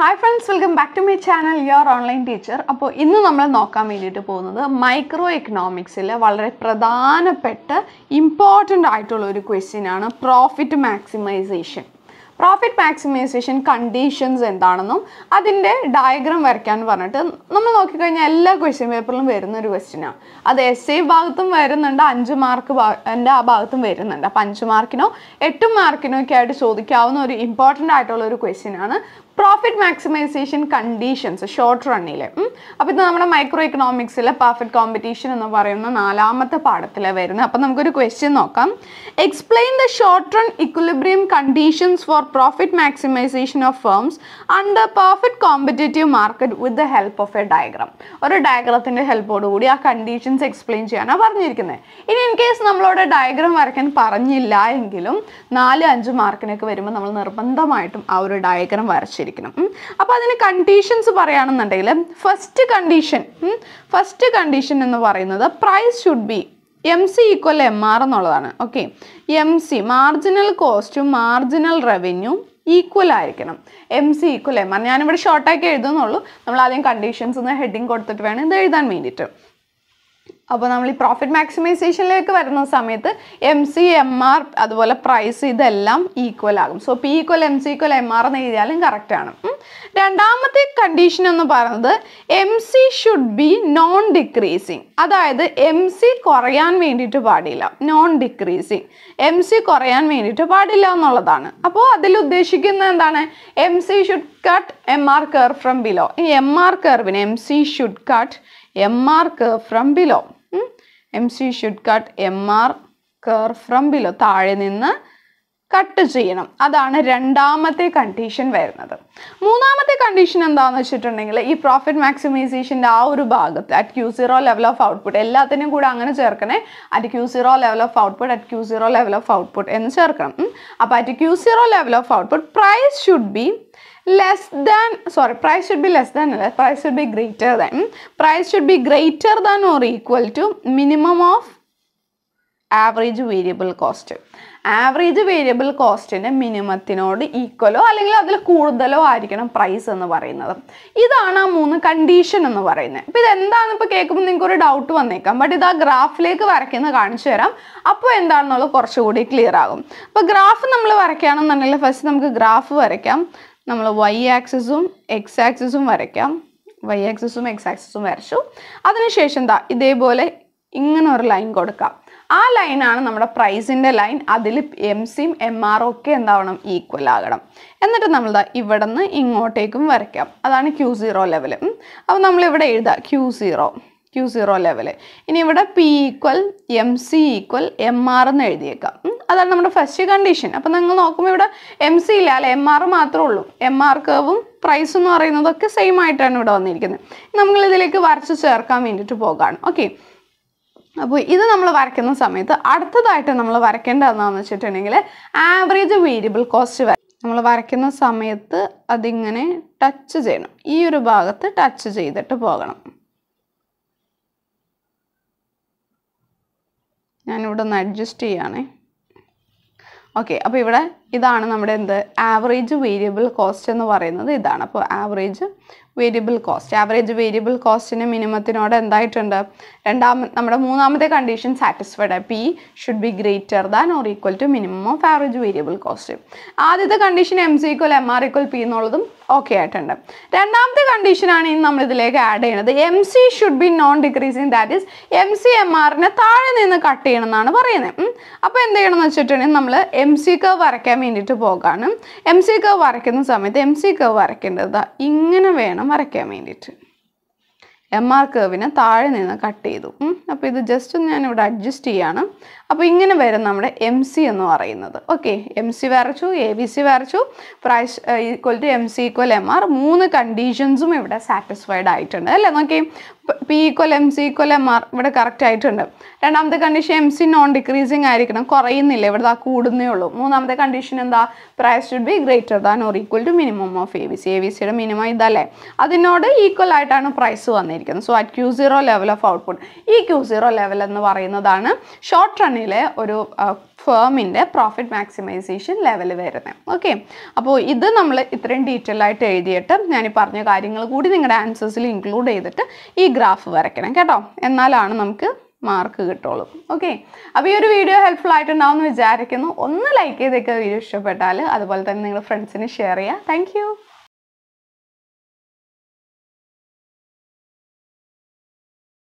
hi friends welcome back to my channel your online teacher അപ്പോൾ ഇന്ന് നമ്മൾ നോക്കാൻ വേണ്ടിയിട്ട് പോകുന്നത് മൈക്രോ എക്കണോമിക്സിൽ വളരെ പ്രധാനപ്പെട്ട ഇമ്പോർട്ടൻ്റ് ആയിട്ടുള്ള ഒരു ക്വസ്റ്റ്യൻ ആണ് profit maximization profit maximization conditions എന്താണെന്നും അതിൻ്റെ ഡയഗ്രാം വരയ്ക്കാൻ പറഞ്ഞിട്ട് നമ്മൾ നോക്കിക്കഴിഞ്ഞാൽ എല്ലാ ക്വസ്റ്റ്യൻ പേപ്പറിലും വരുന്ന ഒരു ക്വസ്റ്റ്യനാണ് അത് എസ് എ ഭാഗത്തും വരുന്നുണ്ട് അഞ്ച് മാർക്ക് എൻ്റെ ആ ഭാഗത്തും വരുന്നുണ്ട് അപ്പം അഞ്ച് മാർക്കിനോ എട്ട് മാർക്കിനോ ഒക്കെ ആയിട്ട് ചോദിക്കാവുന്ന ഒരു ഇമ്പോർട്ടൻ്റ് ആയിട്ടുള്ള ഒരു ക്വസ്റ്റ്യനാണ് പ്രോഫിറ്റ് മാക്സിമൈസേഷൻ കണ്ടീഷൻസ് ഷോർട്ട് റണ്ണിൽ അപ്പോൾ ഇത് നമ്മുടെ മൈക്രോ ഇക്കണോമിക്സിലെ പെർഫെക്റ്റ് കോമ്പറ്റീഷൻ എന്ന് പറയുന്ന നാലാമത്തെ പാഠത്തിലെ വരുന്നത് അപ്പം നമുക്കൊരു ക്വസ്റ്റ്യൻ നോക്കാം explain the short run equilibrium conditions for profit maximization of firms under perfect competitive market with the help of a diagram ഒരു ഡയഗ്രാത്തിൻ്റെ ഹെൽപ്പോടുകൂടി ആ കണ്ടീഷൻസ് എക്സ്പ്ലെയിൻ ചെയ്യാനാണ് പറഞ്ഞിരിക്കുന്നത് ഇനി ഇൻ കേസ് നമ്മളോട് ഡയഗ്രാം വരയ്ക്കാൻ പറഞ്ഞില്ല എങ്കിലും നാല് അഞ്ച് മാർക്കിനൊക്കെ വരുമ്പോൾ നമ്മൾ നിർബന്ധമായിട്ടും ആ ഒരു ഡയഗ്രാം വരച്ചിരിക്കും ഉണ്ടായിരിക്കണം അപ്പോൾ അതിന് കണ്ടീഷൻസ് പറയുകയാണെന്നുണ്ടെങ്കിൽ ഫസ്റ്റ് കണ്ടീഷൻ ഫസ്റ്റ് കണ്ടീഷൻ എന്ന് പറയുന്നത് price should be M C equal M R എന്നുള്ളതാണ് ഓക്കെ എം സി മാർജിനൽ കോസ്റ്റും മാർജിനൽ റവന്യൂ ഈക്വൽ ആയിരിക്കണം M C equal M R ഞാനിവിടെ ഷോർട്ടാക്കി എഴുതുന്നുള്ളൂ നമ്മൾ ആദ്യം കണ്ടീഷൻസ് എന്ന് ഹെഡിങ് കൊടുത്തിട്ട് വേണം ഇത് എഴുതാൻ വേണ്ടിയിട്ട് അപ്പോൾ നമ്മൾ ഈ പ്രോഫിറ്റ് മാക്സിമൈസേഷനിലേക്ക് വരുന്ന സമയത്ത് എം സി എം ആർ അതുപോലെ പ്രൈസ് ഇതെല്ലാം ഈക്വൽ ആകും so P equal M C equal M R എന്ന് എഴുതിയാലും കറക്റ്റാണ് രണ്ടാമത്തെ കണ്ടീഷൻ എന്ന് പറയുന്നത് M C should be non decreasing അതായത് എം സി കുറയാൻ വേണ്ടിയിട്ട് പാടില്ല നോൺ ഡിക്രീസിങ് എം സി കുറയാൻ വേണ്ടിയിട്ട് പാടില്ല എന്നുള്ളതാണ് അപ്പോൾ അതിൽ ഉദ്ദേശിക്കുന്നത് എന്താണ് M C should cut M R curve from below ഈ എം ആർ കർവിന് M C should cut M R curve from below M C should cut M R curve from below താഴെ നിന്ന് കട്ട് ചെയ്യണം അതാണ് രണ്ടാമത്തെ കണ്ടീഷൻ വരുന്നത് മൂന്നാമത്തെ condition എന്താണെന്ന് വെച്ചിട്ടുണ്ടെങ്കിൽ ഈ പ്രോഫിറ്റ് മാക്സിമൈസേഷൻ്റെ ആ ഒരു ഭാഗത്ത് at Q zero level of output എല്ലാത്തിനും കൂടെ അങ്ങനെ ചേർക്കണേ at Q zero level of output at Q zero level of output എന്ന് ചേർക്കണം അപ്പോൾ at Q zero level of output price should be less than sorry price should be less than അല്ല price should be greater than price should be greater than or equal to minimum of average variable cost average variable കോസ്റ്റിൻ്റെ മിനിമത്തിനോട് ഈക്വലോ അല്ലെങ്കിൽ അതിൽ കൂടുതലോ ആയിരിക്കണം price എന്ന് പറയുന്നത് ഇതാണ് ആ മൂന്ന് കണ്ടീഷൻ എന്ന് പറയുന്നത് ഇപ്പം ഇതെന്താണെന്ന് ഇപ്പോൾ കേൾക്കുമ്പോൾ നിങ്ങൾക്ക് ഒരു ഡൗട്ട് വന്നേക്കാം ബട്ട് ഇത് ആ ഗ്രാഫിലേക്ക് വരയ്ക്കുന്നത് കാണിച്ചു തരാം അപ്പോൾ എന്താണെന്നുള്ളത് കുറച്ചുകൂടി ക്ലിയർ ആകും അപ്പോൾ ഗ്രാഫ് നമ്മൾ വരയ്ക്കുകയാണെന്നുണ്ടെങ്കിൽ ഫസ്റ്റ് നമുക്ക് ഗ്രാഫ് വരയ്ക്കാം നമ്മൾ വൈ ആക്സിസും എക്സ് ആക്സിസും വരയ്ക്കാം വൈ ആക്സിസും എക്സ് ആക്സിസും വരച്ചു അതിനുശേഷം എന്താ ഇതേപോലെ ഇങ്ങനെ ഒരു ലൈൻ കൊടുക്കാം ആ ലൈനാണ് നമ്മുടെ പ്രൈസിൻ്റെ ലൈൻ അതിൽ എം സിയും എം ആർ ഒക്കെ എന്താവണം ഈക്വൽ ആകണം എന്നിട്ട് നമ്മൾ ഇവിടെ നിന്ന് ഇങ്ങോട്ടേക്കും വരയ്ക്കാം അതാണ് ക്യൂ സീറോ ലെവൽ അപ്പോൾ നമ്മളിവിടെ എഴുതാം Q zero Q zero level ഇനി ഇവിടെ P equal M C equal M R എന്ന് എഴുതിയേക്കാം അതാണ് നമ്മുടെ ഫസ്റ്റ് കണ്ടീഷൻ അപ്പം നിങ്ങൾ നോക്കുമ്പോൾ ഇവിടെ എം സി ഇല്ല അല്ലെ എം ആർ മാത്രമേ ഉള്ളൂ എം ആർ കേവും പ്രൈസ് എന്ന് പറയുന്നതൊക്കെ സെയിം ആയിട്ടാണ് ഇവിടെ വന്നിരിക്കുന്നത് നമ്മൾ ഇതിലേക്ക് വരച്ച് ചേർക്കാൻ വേണ്ടിയിട്ട് പോകാണ് ഓക്കെ അപ്പോൾ ഇത് നമ്മൾ വരയ്ക്കുന്ന സമയത്ത് അടുത്തതായിട്ട് നമ്മൾ വരയ്ക്കേണ്ടതെന്നാന്ന് വെച്ചിട്ടുണ്ടെങ്കിൽ ആവറേജ് വേരിയബിൾ കോസ്റ്റ് വര നമ്മൾ വരയ്ക്കുന്ന സമയത്ത് അതിങ്ങനെ ടച്ച് ചെയ്യണം ഈ ഒരു ഭാഗത്ത് ടച്ച് ചെയ്തിട്ട് പോകണം ഞാനിവിടെ ഒന്ന് അഡ്ജസ്റ്റ് ചെയ്യുകയാണെങ്കിൽ ഓക്കെ അപ്പോൾ ഇവിടെ ഇതാണ് നമ്മുടെ എന്ത് ആവറേജ് വേരിയബിൾ കോസ്റ്റ് എന്ന് പറയുന്നത് ഇതാണ് അപ്പോൾ average variable cost average variable കോസ്റ്റിന് മിനിമത്തിനോട് എന്തായിട്ടുണ്ട് രണ്ടാമ നമ്മുടെ മൂന്നാമത്തെ condition satisfied P should be greater than or equal to minimum of average variable cost ആദ്യത്തെ condition M C equal M R equal P എന്നുള്ളതും ഓക്കെ ആയിട്ടുണ്ട് രണ്ടാമത്തെ കണ്ടീഷനാണ് ഇനി നമ്മൾ ഇതിലേക്ക് ആഡ് ചെയ്യണത് M C should be non decreasing that is M C M ആറിനെ താഴെ നിന്ന് കട്ട് ചെയ്യണം എന്നാണ് പറയുന്നത് അപ്പോൾ എന്ത് ചെയ്യണമെന്ന് വെച്ചിട്ടുണ്ടെങ്കിൽ നമ്മൾ എം സി കർവ് വരയ്ക്കാം വരയ്ക്കാൻ വേണ്ടിയിട്ട് പോകാനും എം സി കർവ് വരയ്ക്കുന്ന സമയത്ത് എം സി കർവ് വരയ്ക്കേണ്ടത് ഇങ്ങനെ വേണം വരയ്ക്കാൻ വേണ്ടിയിട്ട് എം ആർ കർവിനെ താഴെ നിന്ന് കട്ട് ചെയ്തു അപ്പോൾ ഇത് ജസ്റ്റ് ഒന്ന് ഇവിടെ അഡ്ജസ്റ്റ് ചെയ്യാണ് അപ്പോൾ ഇങ്ങനെ വരും നമ്മുടെ എം സി എന്ന് പറയുന്നത് ഓക്കെ എം സി വരച്ചു എ ബി സി വരച്ചു price equal to M C equal M R മൂന്ന് കണ്ടീഷൻസും ഇവിടെ സാറ്റിസ്ഫൈഡ് ആയിട്ടുണ്ട് അല്ലേ നോക്കി P equal M C equal M R ഇവിടെ കറക്റ്റ് ആയിട്ടുണ്ട് രണ്ടാമത്തെ condition M C non decreasing ആയിരിക്കണം കുറയുന്നില്ല ഇവിടെ ആ കൂടുന്നേ ഉള്ളൂ മൂന്നാമത്തെ കണ്ടീഷൻ എന്താ price should be greater than or equal to minimum of A B C A B സിയുടെ മിനിമം ഇതല്ലേ അതിനോട് ഈക്വൽ ആയിട്ടാണ് പ്രൈസ് വന്നത് തന്നിരിക്കുന്നത് so at Q zero level of output ഈ ക്യൂ സീറോ ലെവൽ എന്ന് പറയുന്നതാണ് ഷോർട്ട് റണ്ണിലെ ഒരു ഫേമിൻ്റെ പ്രോഫിറ്റ് മാക്സിമൈസേഷൻ ലെവൽ വരുന്നത് ഓക്കെ അപ്പോൾ ഇത് നമ്മൾ ഇത്രയും ഡീറ്റെയിൽ ആയിട്ട് എഴുതിയിട്ട് ഞാൻ ഈ പറഞ്ഞ കാര്യങ്ങൾ കൂടി നിങ്ങളുടെ ആൻസേഴ്സിൽ ഇൻക്ലൂഡ് ചെയ്തിട്ട് ഈ ഗ്രാഫ് വരയ്ക്കണം കേട്ടോ എന്നാലാണ് നമുക്ക് മാർക്ക് കിട്ടുള്ളൂ ഓക്കെ അപ്പോൾ ഈ ഒരു വീഡിയോ ഹെൽപ്ഫുൾ ആയിട്ടുണ്ടാവുമെന്ന് വിചാരിക്കുന്നു ഒന്ന് ലൈക്ക് ചെയ്തൊക്കെ വീഡിയോ ഇഷ്ടപ്പെട്ടാൽ അതുപോലെ തന്നെ നിങ്ങൾ ഫ്രണ്ട്സിന് ഷെയർ ചെയ്യുക താങ്ക്